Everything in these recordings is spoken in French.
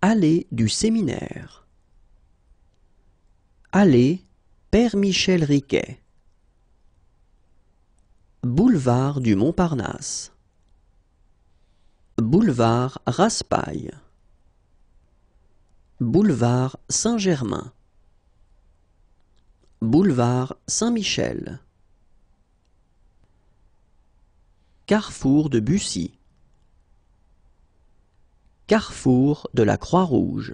Allée du Séminaire Allée Père Michel Riquet Boulevard du Montparnasse Boulevard Raspail Boulevard Saint-Germain Boulevard Saint-Michel Carrefour de Bussy Carrefour de la Croix-Rouge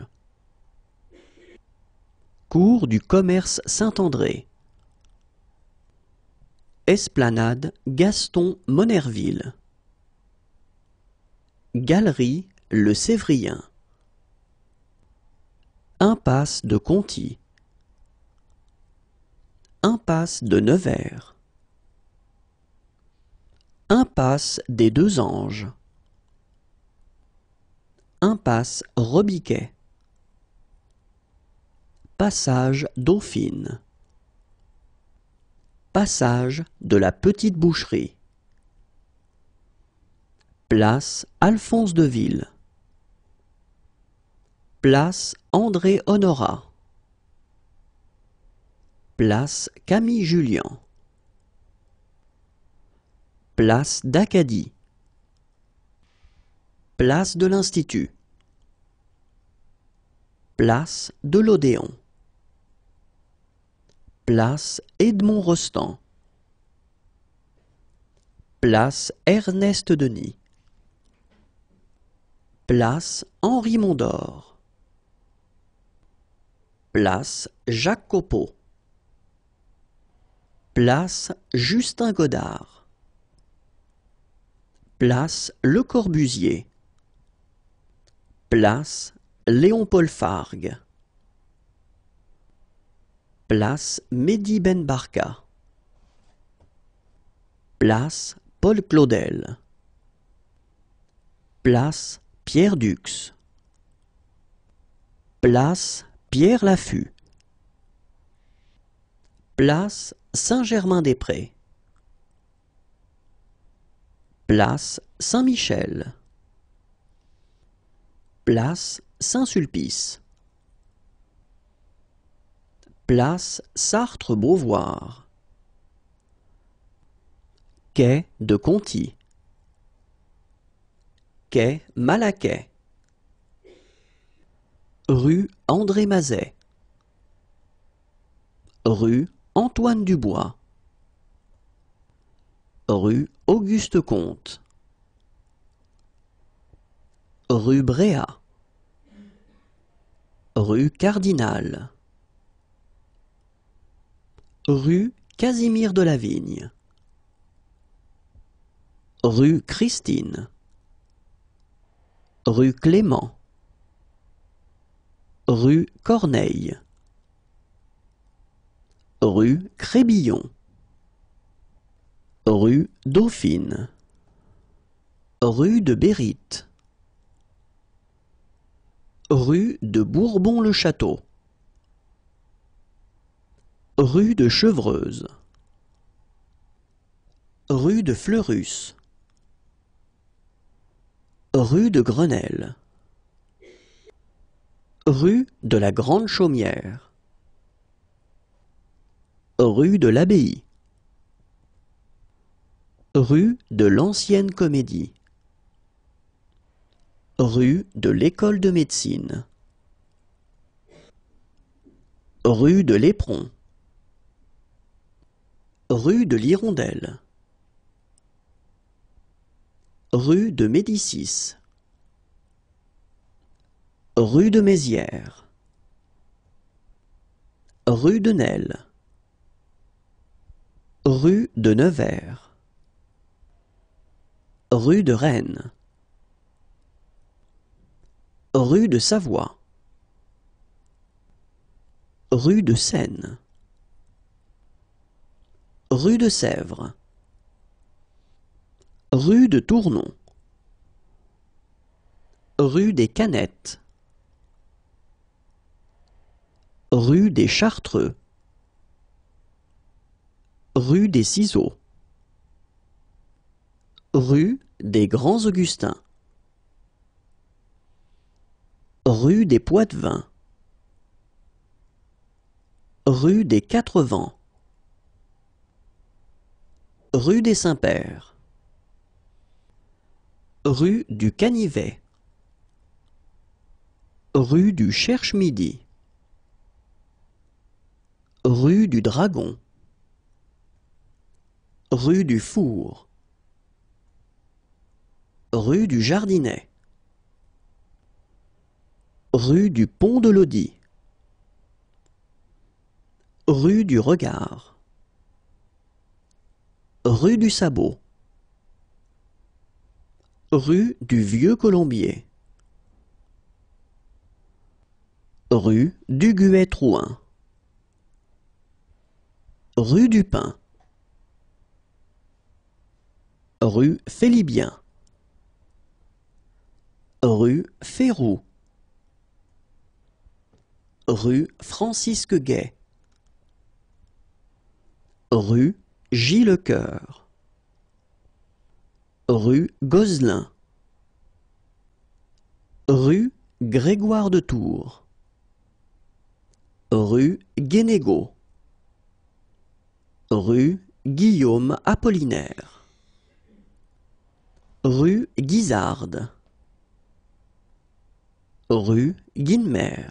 Cours du commerce Saint-André Esplanade Gaston monnerville Galerie Le Sévrien Impasse de Conti Impasse de Nevers Impasse des Deux Anges Impasse Robiquet. Passage Dauphine Passage de la Petite Boucherie Place Alphonse de Ville Place André Honorat Place Camille Julien Place d'Acadie Place de l'Institut Place de l'Odéon. Place Edmond Rostand. Place Ernest Denis. Place Henri Mondor. Place Jacques Copeau. Place Justin Godard. Place Le Corbusier. Place Léon-Paul Fargue Place Mehdi Ben Barka Place Paul Claudel Place Pierre Dux Place Pierre lafut Place Saint-Germain-des-Prés Place Saint-Michel Place Saint-Sulpice Place Sartre-Beauvoir Quai de Conti Quai Malaquais Rue André Mazet Rue Antoine Dubois Rue Auguste Comte Rue Bréa Rue Cardinal Rue Casimir de la Vigne Rue Christine Rue Clément Rue Corneille Rue Crébillon Rue Dauphine Rue de Bérite Rue de Bourbon-le-Château, Rue de Chevreuse, Rue de Fleurus, Rue de Grenelle, Rue de la Grande Chaumière, Rue de l'Abbaye, Rue de l'Ancienne Comédie. Rue de l'École de Médecine, Rue de l'Éperon, Rue de l'Hirondelle, Rue de Médicis, Rue de Mézières, Rue de Nesle, Rue de Nevers, Rue de Rennes. Rue de Savoie Rue de Seine Rue de Sèvres Rue de Tournon Rue des Canettes Rue des Chartreux Rue des Ciseaux Rue des Grands Augustins Rue des Poitevins, Rue des Quatre Vents, Rue des Saints-Pères, Rue du Canivet, Rue du Cherche-Midi, Rue du Dragon, Rue du Four, Rue du Jardinet. Rue du Pont de Lodi, Rue du Regard, Rue du Sabot, Rue du Vieux Colombier, Rue du Guet-Trouin, Rue du Pin, Rue Félibien, Rue Féroux Rue Francisque Gay. Rue Gilles le coeur Rue Gozlin. Rue Grégoire de Tours. Rue Guénégaud. Rue Guillaume Apollinaire. Rue Guisarde. Rue Guinmer.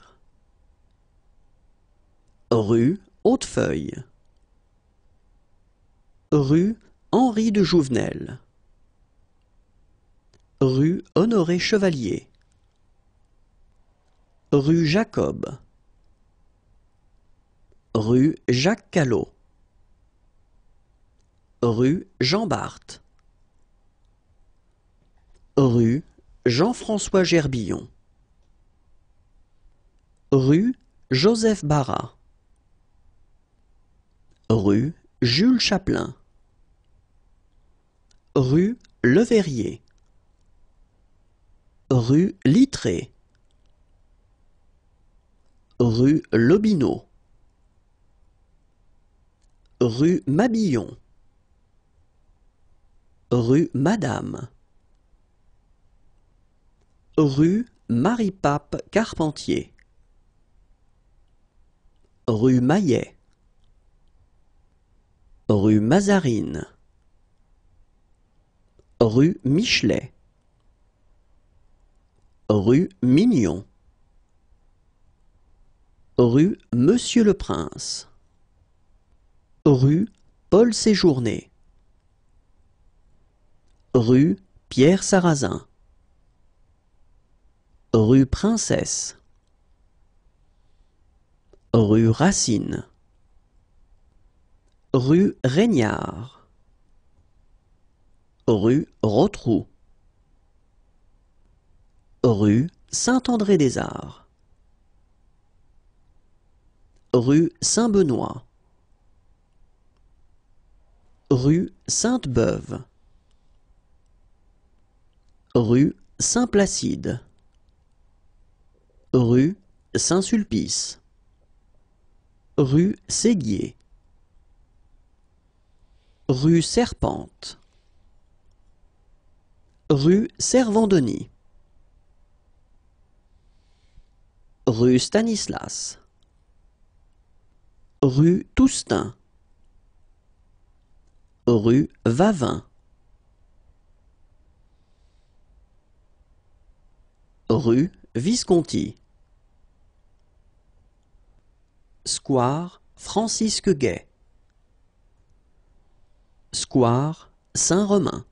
Rue Hautefeuille. Rue Henri de Jouvenel. Rue Honoré Chevalier. Rue Jacob. Rue Jacques Callot. Rue Jean Bart, Rue Jean-François Gerbillon. Rue Joseph Barat Rue Jules Chaplin Rue Le Verrier Rue Littré, Rue Lobineau, Rue Mabillon, Rue Madame, Rue Marie-Pape Carpentier, Rue Maillet, Rue Mazarine, Rue Michelet, Rue Mignon, Rue Monsieur-le-Prince, Rue Paul Séjourné, Rue Pierre Sarrazin, Rue Princesse, Rue Racine Rue Régnard, Rue Rotrou, Rue Saint-André-des-Arts, Rue Saint-Benoît, Rue Sainte-Beuve, Rue Saint-Placide, Rue Saint-Sulpice, Rue Séguier, Rue Serpente Rue Servandoni Rue Stanislas Rue Toustain Rue Vavin Rue Visconti Square Francisque Gay square Saint-Romain